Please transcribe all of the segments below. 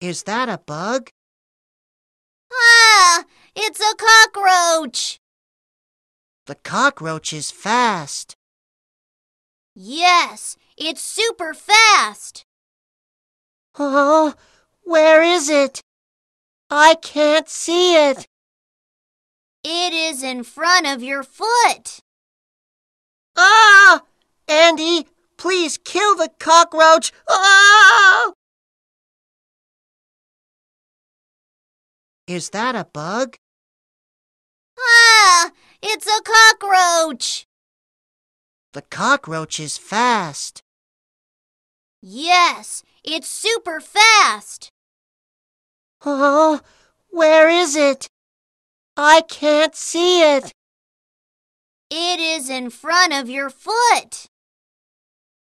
Is that a bug? Ah, it's a cockroach. The cockroach is fast. Yes, it's super fast. Oh, where is it? I can't see it. It is in front of your foot. Ah! Andy, please kill the cockroach. Ah! Is that a bug? Ah, it's a cockroach. The cockroach is fast. Yes, it's super fast. Oh, where is it? I can't see it. It is in front of your foot.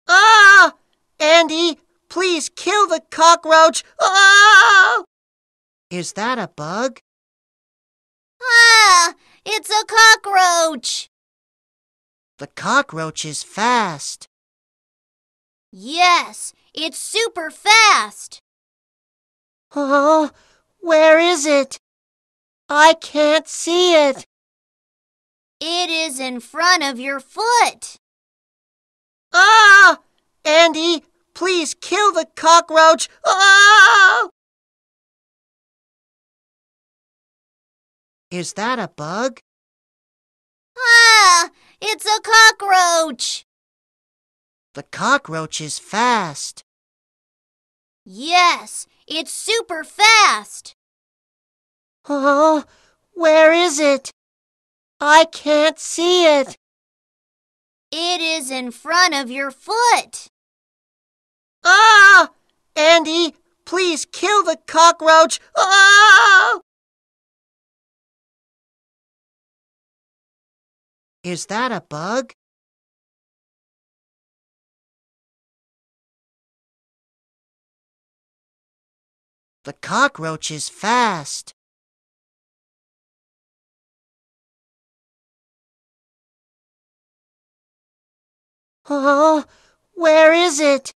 Ah! Andy, please kill the cockroach. Ah! Is that a bug? Ah, it's a cockroach. The cockroach is fast. Yes, it's super fast. Oh, where is it? I can't see it. It is in front of your foot. Ah! Andy, please kill the cockroach. Ah! Is that a bug? Ah! It's a cockroach! The cockroach is fast. Yes, it's super fast. Oh, where is it? I can't see it. It is in front of your foot. Ah! Andy, please kill the cockroach. Ah! Is that a bug? The cockroach is fast. Oh, where is it?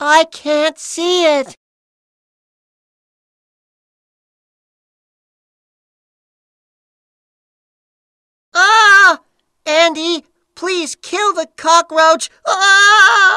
I can't see it. Andy, please kill the cockroach. Ah!